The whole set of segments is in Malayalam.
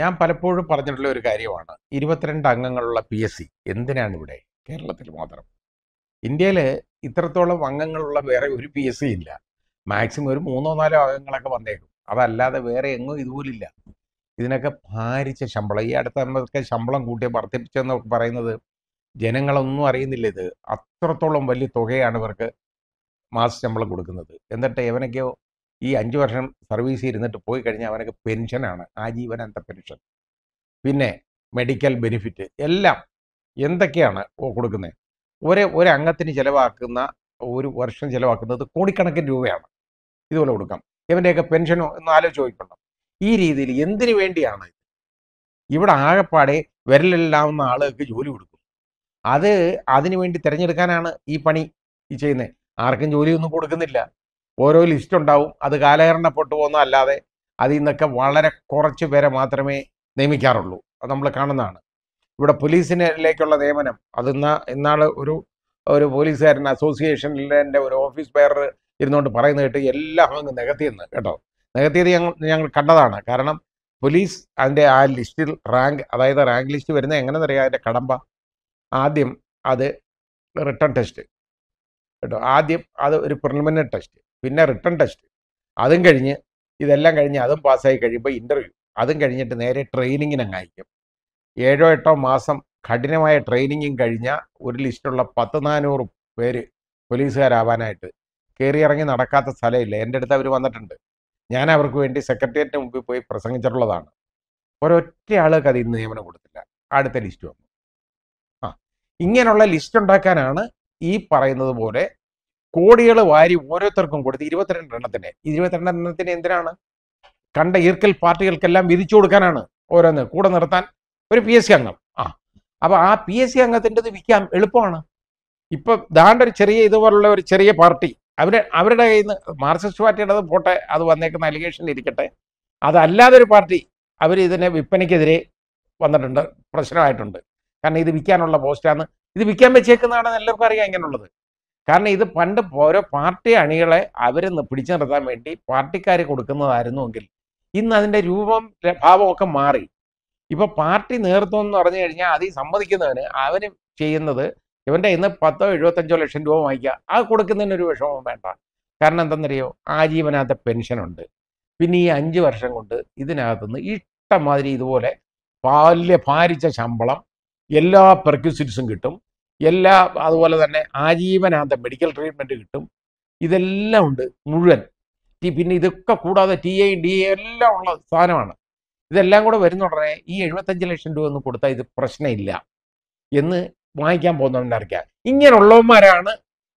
ഞാൻ പലപ്പോഴും പറഞ്ഞിട്ടുള്ള ഒരു കാര്യമാണ് ഇരുപത്തിരണ്ട് അംഗങ്ങളുള്ള പി എസ് സി എന്തിനാണ് ഇവിടെ കേരളത്തിൽ മാത്രം ഇന്ത്യയിൽ ഇത്രത്തോളം അംഗങ്ങളുള്ള വേറെ ഒരു പി എസ് സി ഇല്ല മാക്സിമം ഒരു മൂന്നോ നാലോ അംഗങ്ങളൊക്കെ വന്നേക്കും അതല്ലാതെ വേറെ എങ്ങും ഇതുപോലില്ല ഇതിനൊക്കെ ഭാരിച്ച ശമ്പളം ഈ അടുത്ത നമ്മൾക്ക് ശമ്പളം കൂട്ടി വർദ്ധിപ്പിച്ചെന്ന് പറയുന്നത് ജനങ്ങളൊന്നും അറിയുന്നില്ല ഇത് അത്രത്തോളം വലിയ തുകയാണ് ഇവർക്ക് മാസ ശമ്പളം കൊടുക്കുന്നത് എന്നിട്ട് എവനൊക്കെയോ ഈ അഞ്ച് വർഷം സർവീസ് ഇരുന്നിട്ട് പോയി കഴിഞ്ഞാൽ അവനൊക്കെ പെൻഷനാണ് ആജീവനാന്ത പെൻഷൻ പിന്നെ മെഡിക്കൽ ബെനിഫിറ്റ് എല്ലാം എന്തൊക്കെയാണ് കൊടുക്കുന്നത് ഒരേ ഒരു അംഗത്തിന് ചിലവാക്കുന്ന ഒരു വർഷം ചിലവാക്കുന്നത് കോടിക്കണക്കിന് രൂപയാണ് ഇതുപോലെ കൊടുക്കാം ഇവൻ്റെയൊക്കെ പെൻഷനോ എന്ന് ആലോചിക്കണം ഈ രീതിയിൽ എന്തിനു വേണ്ടിയാണ് ഇവിടെ ആകെപ്പാടെ വിരലില്ലാവുന്ന ആളുകൾക്ക് ജോലി കൊടുക്കും അത് അതിനു വേണ്ടി തിരഞ്ഞെടുക്കാനാണ് ഈ പണി ഈ ചെയ്യുന്നത് ആർക്കും ജോലിയൊന്നും കൊടുക്കുന്നില്ല ഓരോ ലിസ്റ്റ് ഉണ്ടാവും അത് കാലഹരണപ്പെട്ടു പോകുന്ന അല്ലാതെ അതിൽ നിന്നൊക്കെ വളരെ കുറച്ച് പേരെ മാത്രമേ നിയമിക്കാറുള്ളൂ അത് നമ്മൾ കാണുന്നതാണ് ഇവിടെ പോലീസിനിലേക്കുള്ള നിയമനം അത് ഇന്ന് ഇന്നാൾ ഒരു ഒരു പോലീസുകാരൻ അസോസിയേഷനിലെ ഒരു ഓഫീസ് ബെയർ ഇരുന്നുകൊണ്ട് പറയുന്ന കേട്ട് എല്ലാം അങ്ങ് നികത്തിയെന്ന് കേട്ടോ നികത്തിയത് ഞങ്ങൾ ഞങ്ങൾ കണ്ടതാണ് കാരണം പോലീസ് അതിൻ്റെ ആ ലിസ്റ്റിൽ റാങ്ക് അതായത് റാങ്ക് ലിസ്റ്റ് വരുന്നത് എങ്ങനെയെന്നറിയാം അതിൻ്റെ കടമ്പ ആദ്യം അത് റിട്ടേൺ ടെസ്റ്റ് കേട്ടോ ആദ്യം അത് ഒരു പ്രിലിമിനറി ടെസ്റ്റ് പിന്നെ റിട്ടേൺ ടെസ്റ്റ് അതും കഴിഞ്ഞ് ഇതെല്ലാം കഴിഞ്ഞ് അതും പാസ്സായി കഴിയുമ്പോൾ ഇൻ്റർവ്യൂ അതും കഴിഞ്ഞിട്ട് നേരെ ട്രെയിനിങ്ങിനങ്ങ് അയക്കും ഏഴോ എട്ടോ മാസം കഠിനമായ ട്രെയിനിങ്ങും കഴിഞ്ഞാൽ ഒരു ലിസ്റ്റുള്ള പത്ത് നാനൂറ് പേര് പോലീസുകാരാവാനായിട്ട് കയറിയിറങ്ങി നടക്കാത്ത സ്ഥലമില്ല എൻ്റെ അടുത്ത് അവർ വന്നിട്ടുണ്ട് ഞാൻ അവർക്ക് വേണ്ടി സെക്രട്ടേറിയറ്റിന് മുമ്പിൽ പോയി പ്രസംഗിച്ചിട്ടുള്ളതാണ് ഒരൊറ്റ ആൾക്ക് അത് ഇന്ന് നിയമനം കൊടുത്തില്ല അടുത്ത ലിസ്റ്റ് വന്നു ആ ഇങ്ങനെയുള്ള ലിസ്റ്റ് ഉണ്ടാക്കാനാണ് ഈ പറയുന്നത് പോലെ കോടികൾ വാരി ഓരോരുത്തർക്കും കൊടുത്ത് ഇരുപത്തിരണ്ട് എണ്ണത്തിന് ഇരുപത്തിരണ്ട് എണ്ണത്തിന് എന്തിനാണ് കണ്ട ഈർക്കൽ പാർട്ടികൾക്കെല്ലാം വിധിച്ചു കൊടുക്കാനാണ് ഓരോന്ന് കൂടെ നിർത്താൻ ഒരു പി എസ് സി അംഗം ആ അപ്പോൾ ആ പി എസ് സി അംഗത്തിൻ്റെത് വിൽക്കാൻ എളുപ്പമാണ് ഇപ്പൊ ദാണ്ട ഒരു ചെറിയ ഇതുപോലുള്ള ഒരു ചെറിയ പാർട്ടി അവരെ അവരുടെ കയ്യിൽ നിന്ന് മാർക്സിസ്റ്റ് പാർട്ടിയുടേത് പോട്ടെ അത് വന്നേക്കുന്ന അലിഗേഷൻ ഇരിക്കട്ടെ അതല്ലാതെ ഒരു പാർട്ടി അവർ ഇതിനെ വിൽപ്പനയ്ക്കെതിരെ വന്നിട്ടുണ്ട് പ്രശ്നമായിട്ടുണ്ട് കാരണം ഇത് വിൽക്കാനുള്ള പോസ്റ്റാണ് ഇത് വിൽക്കാൻ വെച്ചേക്കുന്നതാണ് എല്ലാവർക്കും അറിയാം ഇങ്ങനെയുള്ളത് കാരണം ഇത് പണ്ട് ഓരോ പാർട്ടി അണികളെ അവരെ പിടിച്ചു നിർത്താൻ വേണ്ടി പാർട്ടിക്കാർ കൊടുക്കുന്നതായിരുന്നുവെങ്കിൽ ഇന്ന് അതിന്റെ രൂപം ഭാവമൊക്കെ മാറി ഇപ്പൊ പാർട്ടി നേതൃത്വം എന്ന് പറഞ്ഞു കഴിഞ്ഞാൽ അതിൽ സമ്മതിക്കുന്നവന് അവന് ചെയ്യുന്നത് ഇവന്റെ ഇന്ന് പത്തോ എഴുപത്തഞ്ചോ ലക്ഷം രൂപ വാങ്ങിക്കുക ആ കൊടുക്കുന്നതിന് ഒരു വിഷമവും വേണ്ട കാരണം എന്തെന്നറിയോ പെൻഷൻ പെൻഷനുണ്ട് പിന്നെ ഈ അഞ്ച് വർഷം കൊണ്ട് ഇതിനകത്തുനിന്ന് ഇഷ്ടമാതിരി ഇതുപോലെ പാല്യ ഭാരിച്ച ശമ്പളം എല്ലാ പെർക്യൂസിറ്റ്സും കിട്ടും എല്ലാ അതുപോലെ തന്നെ ആജീവനാന്ത മെഡിക്കൽ ട്രീറ്റ്മെൻറ്റ് കിട്ടും ഇതെല്ലാം ഉണ്ട് മുഴുവൻ പിന്നെ ഇതൊക്കെ കൂടാതെ ടി എ ഡി എ എല്ലാം ഉള്ള സാധനമാണ് ഇതെല്ലാം കൂടെ വരുന്ന ഉടനെ ഈ എഴുപത്തഞ്ച് ലക്ഷം രൂപ ഒന്ന് കൊടുത്താൽ ഇത് പ്രശ്നമില്ല എന്ന് വാങ്ങിക്കാൻ പോകുന്നവൻ്റെ അറിയിക്കാം ഇങ്ങനെയുള്ളവന്മാരാണ്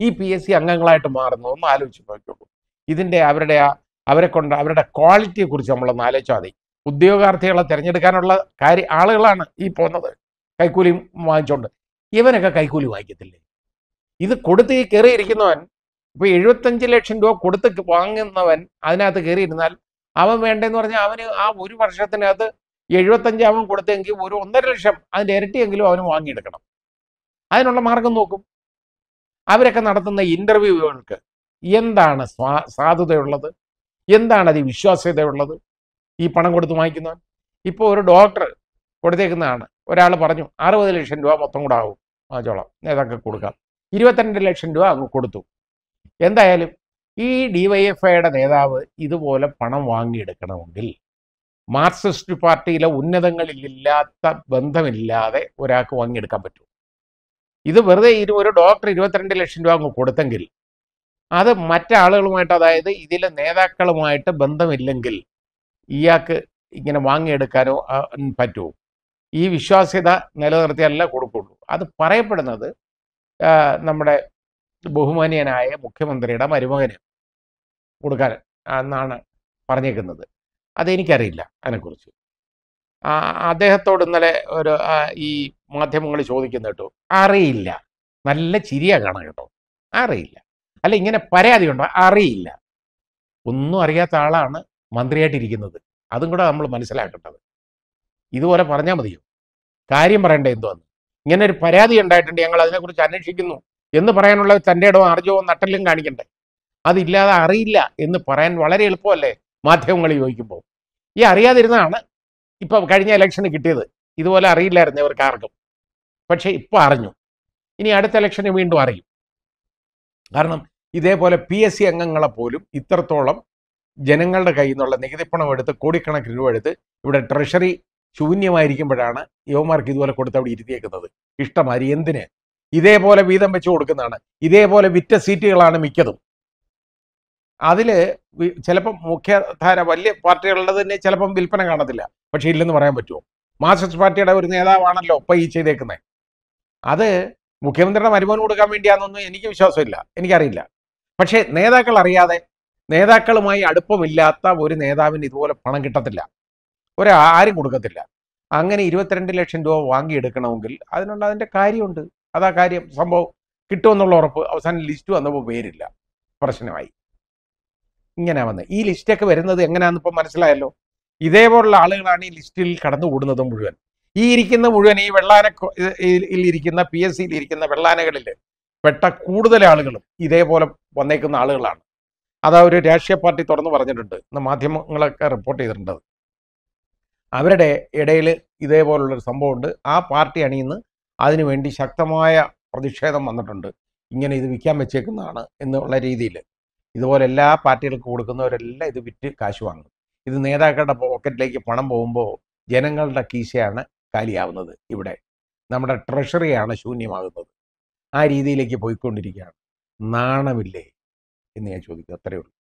ഈ പി എസ് സി അംഗങ്ങളായിട്ട് മാറുന്നതെന്ന് ആലോചിച്ച് നോക്കിയുള്ളൂ ഇതിൻ്റെ അവരുടെ ആ അവരെ കൊണ്ട് അവരുടെ കുറിച്ച് നമ്മളൊന്ന് ആലോചിച്ചാൽ മതി ഉദ്യോഗാർത്ഥികളെ തിരഞ്ഞെടുക്കാനുള്ള കാര്യ ആളുകളാണ് ഈ പോകുന്നത് കൈക്കൂലിയും വാങ്ങിച്ചുകൊണ്ട് ഇവനൊക്കെ കൈക്കൂലി വായിക്കത്തില്ലേ ഇത് കൊടുത്ത് ഈ കയറിയിരിക്കുന്നവൻ ഇപ്പൊ എഴുപത്തഞ്ച് ലക്ഷം രൂപ കൊടുത്ത് വാങ്ങുന്നവൻ അതിനകത്ത് കയറിയിരുന്നാൽ അവൻ വേണ്ടെന്ന് പറഞ്ഞാൽ അവന് ആ ഒരു വർഷത്തിനകത്ത് എഴുപത്തഞ്ച് അവൻ കൊടുത്തെങ്കിൽ ഒരു ഒന്നര ലക്ഷം അതിന്റെ ഇരട്ടിയെങ്കിലും അവന് വാങ്ങിയെടുക്കണം അതിനുള്ള മാർഗം നോക്കും അവരൊക്കെ നടത്തുന്ന ഇന്റർവ്യൂകൾക്ക് എന്താണ് സാധുതയുള്ളത് എന്താണ് അതി വിശ്വാസ്യതയുള്ളത് ഈ പണം കൊടുത്ത് വാങ്ങിക്കുന്നവൻ ഇപ്പോൾ ഒരു ഡോക്ടർ കൊടുത്തേക്കുന്നതാണ് ഒരാൾ പറഞ്ഞു അറുപത് ലക്ഷം രൂപ മൊത്തം കൂടെ ആവും ചോളം നേതാക്കൾ കൊടുക്കാം ഇരുപത്തിരണ്ട് ലക്ഷം രൂപ അങ്ങ് കൊടുത്തു എന്തായാലും ഈ ഐയുടെ നേതാവ് ഇതുപോലെ പണം വാങ്ങിയെടുക്കണമെങ്കിൽ മാർക്സിസ്റ്റ് പാർട്ടിയിലെ ഉന്നതങ്ങളിലില്ലാത്ത ബന്ധമില്ലാതെ ഒരാൾക്ക് വാങ്ങിയെടുക്കാൻ പറ്റും ഇത് വെറുതെ ഇത് ഒരു ഡോക്ടർ ഇരുപത്തിരണ്ട് ലക്ഷം രൂപ അങ്ങ് കൊടുത്തെങ്കിൽ അത് മറ്റാളുകളുമായിട്ട് അതായത് ഇതിലെ നേതാക്കളുമായിട്ട് ബന്ധമില്ലെങ്കിൽ ഇയാൾക്ക് ഇങ്ങനെ വാങ്ങിയെടുക്കാനോ പറ്റുമോ ഈ വിശ്വാസ്യത നിലനിർത്തിയല്ല കൊടുക്കുള്ളൂ അത് പറയപ്പെടുന്നത് നമ്മുടെ ബഹുമാനീയനായ മുഖ്യമന്ത്രിയുടെ മരുമകന് കൊടുക്കാൻ എന്നാണ് പറഞ്ഞേക്കുന്നത് അതെനിക്കറിയില്ല അതിനെക്കുറിച്ച് അദ്ദേഹത്തോട് ഇന്നലെ ഒരു ഈ മാധ്യമങ്ങൾ ചോദിക്കുന്ന കേട്ടോ അറിയില്ല നല്ല ചിരിയാ കാണാൻ കേട്ടോ അറിയില്ല അല്ല ഇങ്ങനെ പരാതി ഉണ്ടോ അറിയില്ല ഒന്നും അറിയാത്ത ആളാണ് മന്ത്രിയായിട്ടിരിക്കുന്നത് അതും കൂടെ നമ്മൾ മനസ്സിലാക്കേണ്ടത് ഇതുപോലെ പറഞ്ഞാൽ മതിയോ കാര്യം പറയണ്ടേ എന്തോന്ന് ഇങ്ങനെ ഒരു പരാതി ഉണ്ടായിട്ടുണ്ട് ഞങ്ങൾ അതിനെക്കുറിച്ച് അന്വേഷിക്കുന്നു എന്ന് പറയാനുള്ള തൻ്റെ ഇടവും ആർജവോ നട്ടലും കാണിക്കണ്ടേ അതില്ലാതെ അറിയില്ല എന്ന് പറയാൻ വളരെ എളുപ്പമല്ലേ മാധ്യമങ്ങൾ ചോദിക്കുമ്പോൾ ഈ അറിയാതിരുന്നതാണ് ഇപ്പം കഴിഞ്ഞ ഇലക്ഷന് കിട്ടിയത് ഇതുപോലെ അറിയില്ലായിരുന്നു ഇവർക്ക് ആർക്കും പക്ഷേ ഇപ്പോൾ അറിഞ്ഞു ഇനി അടുത്ത ഇലക്ഷന് വീണ്ടും അറിയും കാരണം ഇതേപോലെ പി എസ് സി അംഗങ്ങളെ പോലും ഇത്രത്തോളം ജനങ്ങളുടെ കയ്യിൽ നിന്നുള്ള നികുതിപ്പണം എടുത്ത് കോടിക്കണക്കിന് രൂപ എടുത്ത് ഇവിടെ ട്രഷറി ശൂന്യമായിരിക്കുമ്പോഴാണ് യുവമാർക്ക് ഇതുപോലെ കൊടുത്ത് അവിടെ ഇരുത്തിയേക്കുന്നത് ഇഷ്ടമാരി എന്തിന് ഇതേപോലെ വീതം വെച്ച് കൊടുക്കുന്നതാണ് ഇതേപോലെ വിറ്റ സീറ്റുകളാണ് മിക്കതും അതിൽ ചിലപ്പം മുഖ്യധാര വലിയ പാർട്ടികളുടെ തന്നെ ചിലപ്പം വിൽപ്പന കാണത്തില്ല പക്ഷേ ഇല്ലെന്ന് പറയാൻ പറ്റുമോ മാർക്സിസ്റ്റ് പാർട്ടിയുടെ ഒരു നേതാവാണല്ലോ ഇപ്പം ഈ ചെയ്തേക്കുന്നത് അത് മുഖ്യമന്ത്രിയുടെ മരുമോന് കൊടുക്കാൻ വേണ്ടിയാണെന്നൊന്നും എനിക്ക് വിശ്വാസമില്ല എനിക്കറിയില്ല പക്ഷേ നേതാക്കൾ അറിയാതെ നേതാക്കളുമായി അടുപ്പമില്ലാത്ത ഒരു നേതാവിന് ഇതുപോലെ പണം കിട്ടത്തില്ല ഒരാരും കൊടുക്കത്തില്ല അങ്ങനെ ഇരുപത്തിരണ്ട് ലക്ഷം രൂപ വാങ്ങിയെടുക്കണമെങ്കിൽ അതിനുള്ള അതിൻ്റെ കാര്യമുണ്ട് അതാ കാര്യം സംഭവം കിട്ടുമെന്നുള്ള ഉറപ്പ് അവസാനം ലിസ്റ്റ് വന്നപ്പോൾ പേരില്ല പ്രശ്നമായി ഇങ്ങനെ വന്നത് ഈ ലിസ്റ്റൊക്കെ വരുന്നത് എങ്ങനെയാണെന്ന് ഇപ്പം മനസ്സിലായല്ലോ ഇതേപോലുള്ള ആളുകളാണ് ഈ ലിസ്റ്റിൽ കടന്നു കൂടുന്നത് മുഴുവൻ ഈ ഇരിക്കുന്ന മുഴുവൻ ഈ വെള്ളാന ഇരിക്കുന്ന പി എസ് സിയിൽ ഇരിക്കുന്ന വെള്ളാനകളിൽ പെട്ട കൂടുതൽ ആളുകളും ഇതേപോലെ വന്നേക്കുന്ന ആളുകളാണ് അതാ ഒരു രാഷ്ട്രീയ പാർട്ടി തുറന്നു പറഞ്ഞിട്ടുണ്ട് ഇന്ന് മാധ്യമങ്ങളൊക്കെ റിപ്പോർട്ട് ചെയ്തിട്ടുണ്ട് അവരുടെ ഇടയിൽ ഇതേപോലുള്ളൊരു സംഭവമുണ്ട് ആ പാർട്ടി അണിയുന്ന അതിനുവേണ്ടി ശക്തമായ പ്രതിഷേധം വന്നിട്ടുണ്ട് ഇങ്ങനെ ഇത് വിൽക്കാൻ വെച്ചേക്കുന്നതാണ് എന്നുള്ള രീതിയിൽ ഇതുപോലെ എല്ലാ പാർട്ടികൾക്ക് കൊടുക്കുന്നവരെല്ലാം ഇത് വിറ്റ് കാശ് വാങ്ങും ഇത് നേതാക്കളുടെ പോക്കറ്റിലേക്ക് പണം പോകുമ്പോൾ ജനങ്ങളുടെ കീശയാണ് കാലിയാവുന്നത് ഇവിടെ നമ്മുടെ ട്രഷറിയാണ് ശൂന്യമാകുന്നത് ആ രീതിയിലേക്ക് പോയിക്കൊണ്ടിരിക്കുകയാണ് നാണമില്ലേ എന്ന് ഞാൻ ചോദിക്കും അത്രയേ ഉള്ളൂ